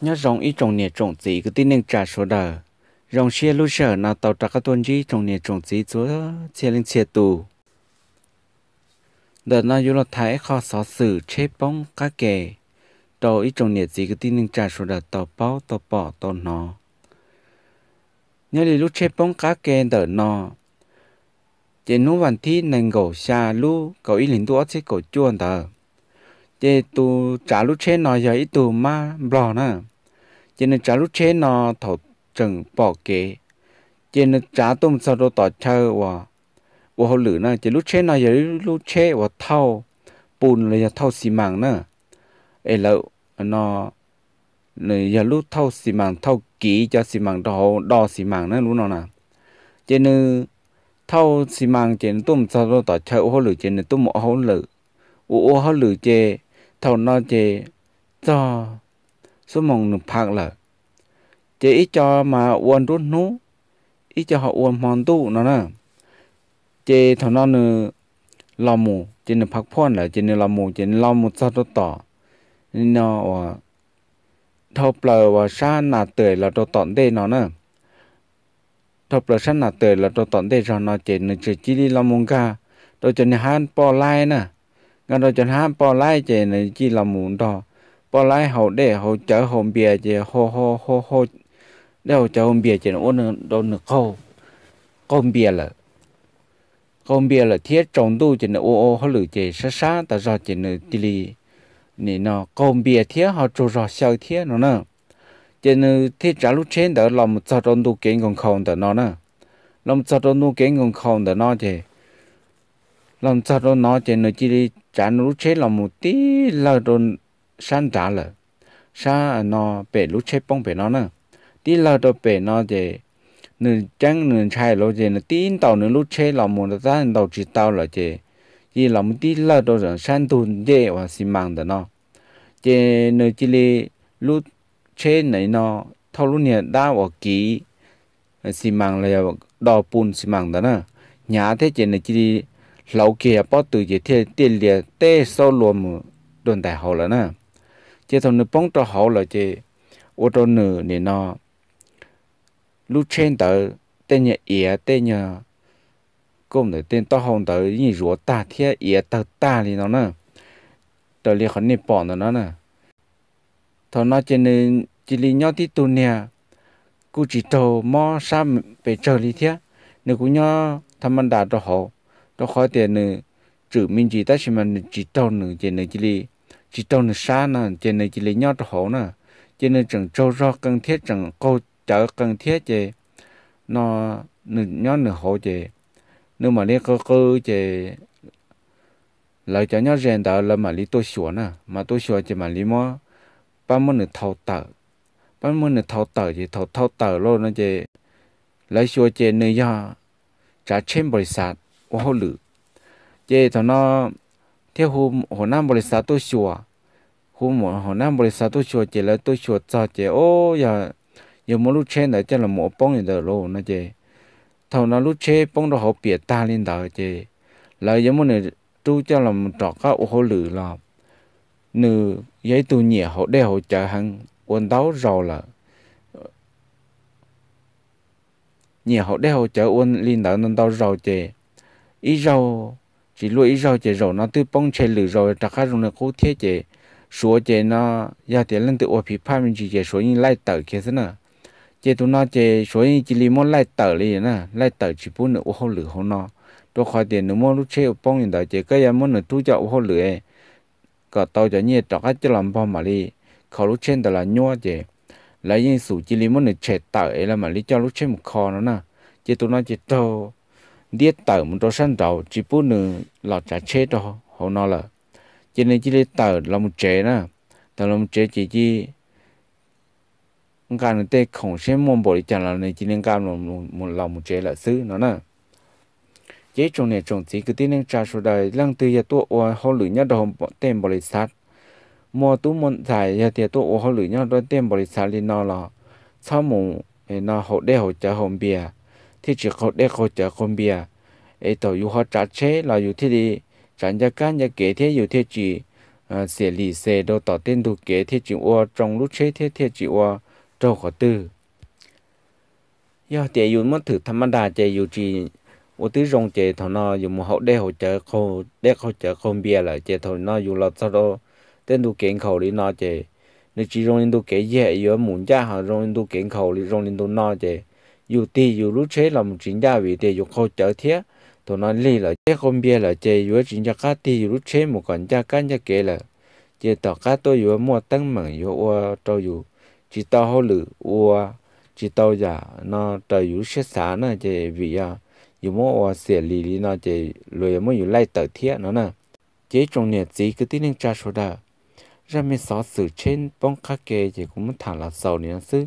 nhớ rong ít trồng nhẹ trồng gì cái tin nên trả số đời rong xe lúc sở nào tàu trả các tuần gì trồng nhẹ trồng gì chúa xe lên xe tù đợt nào dù là thái kho xó xử chế bóng cá kè tàu ít trồng nhẹ gì cứ tin trả số đời tàu bao tàu bỏ tàu nó nhớ lúc chế bóng cá kè đợt nó chỉ nú vạn thi nành gỗ xa lu cậu ý lính đũa chế cổ chuồn đợt จตัวจารุเชนอยใหตัวมาบลอนะจนจารุเชนอถอดจังปอกเกจนจ่าตุ้มสรต่อเชอร์ว่าว่าหลือนะจารุเชนอยใหญ่รุเชว่าเท่า ปูนเลยเท่าสีมังนะเอล้วนอเนยลุเท่าสีมังเท่ากีจะสีมังดอดอสีมังนั่นรู้นอนะเจนเท่าสีมังเจนตุ้มซาโรต่อเชอหรือเจนตุ้มอ้อหรืออ้อหรือเจ thầu nó chế cho số mong nụ phạc lờ chế ít cho mà uôn rút nú ý cho họ uôn mòn tu nó nè chê thầu nó nụ lò mù chê nụ phạc phôn lờ chê nụ lò mù chê nụ lò mù cho tốt tỏ nên nó và thầu bờ và xa nà tươi là đồ tọn đê nó nè thầu bờ xa nà tươi là đồ tọn đê cho nó chế nụ chê chê đi lò mù ca đồ cho nụ hàn bò lai nè ngân đó chân ham bỏ lại chè này chỉ là muốn đó bỏ lại hậu để hậu chở hậu bia chè hô hô hô hô để hậu chở hậu bia chè nó ôn đồ nước khô con bia là con bia là thiết trồng tu chè nó ô ô họ lử chè sát sát ta do chè nó tì lì nè con bia thiết họ trù rò sao thiết nó nè chè nó thiết trả lúc trên đó làm sao trồng tu kiến còn không đó nó nè làm sao trồng tu kiến còn không đó nó chè lòng sao đó nó cho nó chỉ đi trả nó lúc chế lòng một tí là đồ san trả là sa nó bể lúc chế bông bể nó nữa tí là đồ bể nó chỉ nửa chẳng nửa chai lo chỉ nửa tin tàu nửa lúc chế lòng một ra đầu chỉ tàu là chỉ chỉ lòng một tí là đồ rằng san tuần dễ và xi măng đó nó chỉ nửa chỉ đi lúc chế này nó thâu lúc này đá và kỹ xi măng là đò bùn xi măng đó nữa nhà thế chỉ nửa chỉ đi lâu kia bắt từ gì thế tiền liền tê sau luôn mà đồn đại hậu là nè chỉ thằng nữ bóng cho hậu là chỉ ô tô nữ này nó lúc trên tới tên nhà ỉa tên nhà cũng để tên to hồng tới như rùa ta thế ỉa ta ta thì nó nè tới liền hắn này bỏ nó nè thằng nó trên nên chỉ li nhau tí tu nè cú chỉ trâu mò sam về trời li thế nếu cũng nhau thằng mình đã cho hậu đó khỏi tiền nữa trừ mình chỉ ta chỉ mà chỉ trâu nữa chỉ nữa chỉ li chỉ trâu nữa xa nè chỉ nữa chỉ li nhau cho hổ nè chỉ nữa chẳng trâu ro cần thiết chẳng câu chở cần thiết chỉ nó nữa nhau nữa hổ chỉ nếu mà lấy cơ cơ chỉ lại cho nhau rèn tạo là mà lý tôi sửa nè mà tôi sửa chỉ mà lý mà ba mươi nữa thầu tờ ba mươi nữa thầu tờ chỉ thầu thầu tờ luôn nó chỉ lấy sửa chỉ nữa do trả trên bồi sạt ว่าเขาหลือเจ้าตอนนั้นเที่ยวหูหัวหน้าบริษัทตัวชัวหูหมอหัวหน้าบริษัทตัวชัวเจ้าแล้วตัวชัวจ้าเจ้าโอ้ยาอย่ามาลุเชนแต่เจ้าละหมอป้องอย่างเดียวโลนะเจ้าเท่านั้นลุเชป้องเราเขาเปียตาลินดาเจ้าแล้วยังมันเนี่ยตู้เจ้าละมันจอกก็โอ้เขาหลือละหนึ่งยัยตัวเหนียวเขาได้เขาจะหังวันเดาเราละเหนียวเขาได้เขาจะวันลินดานั่นเดาเราเจ้า ý rau chỉ lúa ý rau chỉ rau nó tự bông chè lử rồi ta khác dùng là cố thiết chỉ số chỉ nó giờ tiền lên tự ủa phí pha mình chỉ chỉ số như lại tờ kia thế nào chỉ tụi nó chỉ số như chỉ li món lại tờ liền nè lại tờ chỉ bốn nữa hô lử hô nó tôi khỏi tiền nữa món lúc chơi bông hiện tại chỉ cái em món nữa tu cho hô lử ấy cả tàu cho nhẹ chắc khác cho làm bò mà đi khẩu lúc trên đó là nhua chỉ lấy những sủ chỉ li món nữa chè tờ ấy là mà đi cho lúc chơi một kho nó nè chỉ tu nó chỉ tàu điệt tờ một đôi sân đầu chỉ bút nửa lọt trả chế cho họ nó là cho nên chỉ lấy tờ là một chế nè tờ là một chế chỉ chỉ cái này tê không xem môn bỏ đi chẳng là này chỉ nên cái một một lòng một chế là xứ nó nè chế trong này trong chỉ cứ tin nên trả số đời lăng tư giờ tôi ô họ lử nhá đồng tên bỏ lịch sát mua tú môn giải giờ thì tôi ô họ lử nhất đôi tên bỏ lịch sát lên nó là sau mù nó họ để họ trả hồng bia ที่จะเขาได้เขาจะคนเบียไอตัวอยู่หอจัดเชเราอยู่ที่ดีจันจะกันจะเก๋ที่อยู่ที่จีเสียหลีเสดต่อเต้นดูเก๋ที่จีวัวจงรู้เชที่ที่จีวัวเจ้าขอตื้อย่อเจียอยู่มันถือธรรมดาเจียอยู่จีอุติรงเจทนออยู่มหได้เขาเจอเขาได้เขาเจอคนเบียเลยเจทนออยู่เราซะโดเต้นดูเก่งเขาลีนอเจนึกจีรงลินดูเก๋เย่เยอะหมุนจ้าหารองลินดูเก่งเขาลีรงลินดูนอเจ dù tì dù lúc chế làm chính đa vì tì dù khâu chở thiết tụi nó lì là chế không bia là chế dù chính cho cá tì dù lúc chế một con cha cá nhà kể là chế tỏ cá tôi dù mua tăng mừng dù ua trâu dù chỉ tàu hồ lử ua chỉ tàu giả nó trời dù xe xá nó chế vì à dù mua ua xe lì lì nó chế lùi mua dù lai tờ thiết nó nè chế trong nhà chỉ cứ tin nên cha số đà ra mình xóa sự trên bóng khắc kê chế cũng thẳng là sầu nè sư